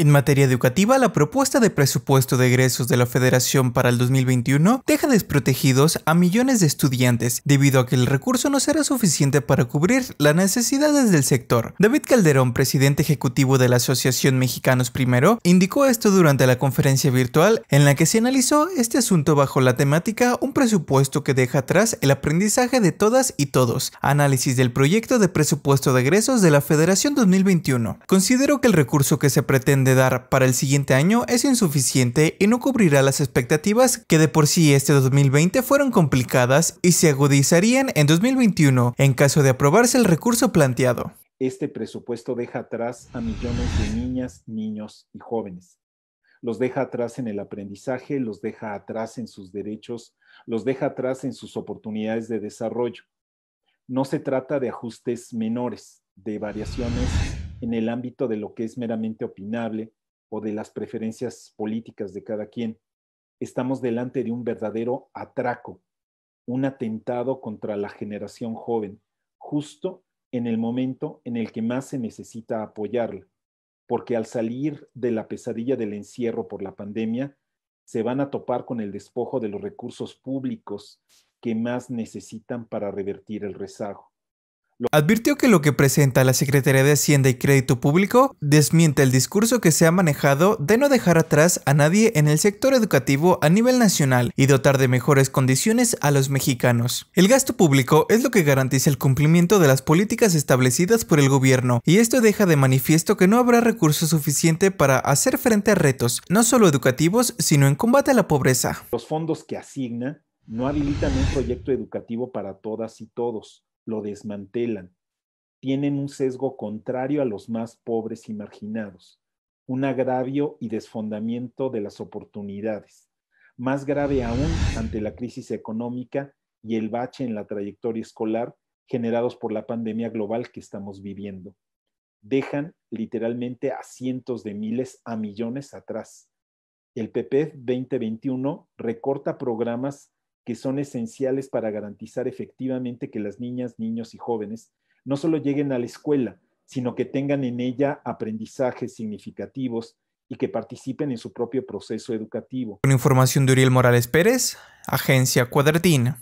En materia educativa, la propuesta de presupuesto de egresos de la Federación para el 2021 deja desprotegidos a millones de estudiantes debido a que el recurso no será suficiente para cubrir las necesidades del sector. David Calderón, presidente ejecutivo de la Asociación Mexicanos Primero, indicó esto durante la conferencia virtual en la que se analizó este asunto bajo la temática Un presupuesto que deja atrás el aprendizaje de todas y todos. Análisis del proyecto de presupuesto de egresos de la Federación 2021. Considero que el recurso que se pretende dar para el siguiente año es insuficiente y no cubrirá las expectativas que de por sí este 2020 fueron complicadas y se agudizarían en 2021 en caso de aprobarse el recurso planteado. Este presupuesto deja atrás a millones de niñas, niños y jóvenes. Los deja atrás en el aprendizaje, los deja atrás en sus derechos, los deja atrás en sus oportunidades de desarrollo. No se trata de ajustes menores, de variaciones en el ámbito de lo que es meramente opinable o de las preferencias políticas de cada quien. Estamos delante de un verdadero atraco, un atentado contra la generación joven, justo en el momento en el que más se necesita apoyarla, porque al salir de la pesadilla del encierro por la pandemia, se van a topar con el despojo de los recursos públicos que más necesitan para revertir el rezago. Advirtió que lo que presenta la Secretaría de Hacienda y Crédito Público desmiente el discurso que se ha manejado de no dejar atrás a nadie en el sector educativo a nivel nacional y dotar de mejores condiciones a los mexicanos. El gasto público es lo que garantiza el cumplimiento de las políticas establecidas por el gobierno y esto deja de manifiesto que no habrá recursos suficiente para hacer frente a retos, no solo educativos, sino en combate a la pobreza. Los fondos que asigna no habilitan un proyecto educativo para todas y todos lo desmantelan, tienen un sesgo contrario a los más pobres y marginados, un agravio y desfondamiento de las oportunidades, más grave aún ante la crisis económica y el bache en la trayectoria escolar generados por la pandemia global que estamos viviendo. Dejan literalmente a cientos de miles, a millones atrás. El PP 2021 e recorta programas que son esenciales para garantizar efectivamente que las niñas, niños y jóvenes no solo lleguen a la escuela, sino que tengan en ella aprendizajes significativos y que participen en su propio proceso educativo. Con información de Uriel Morales Pérez, Agencia cuadratina.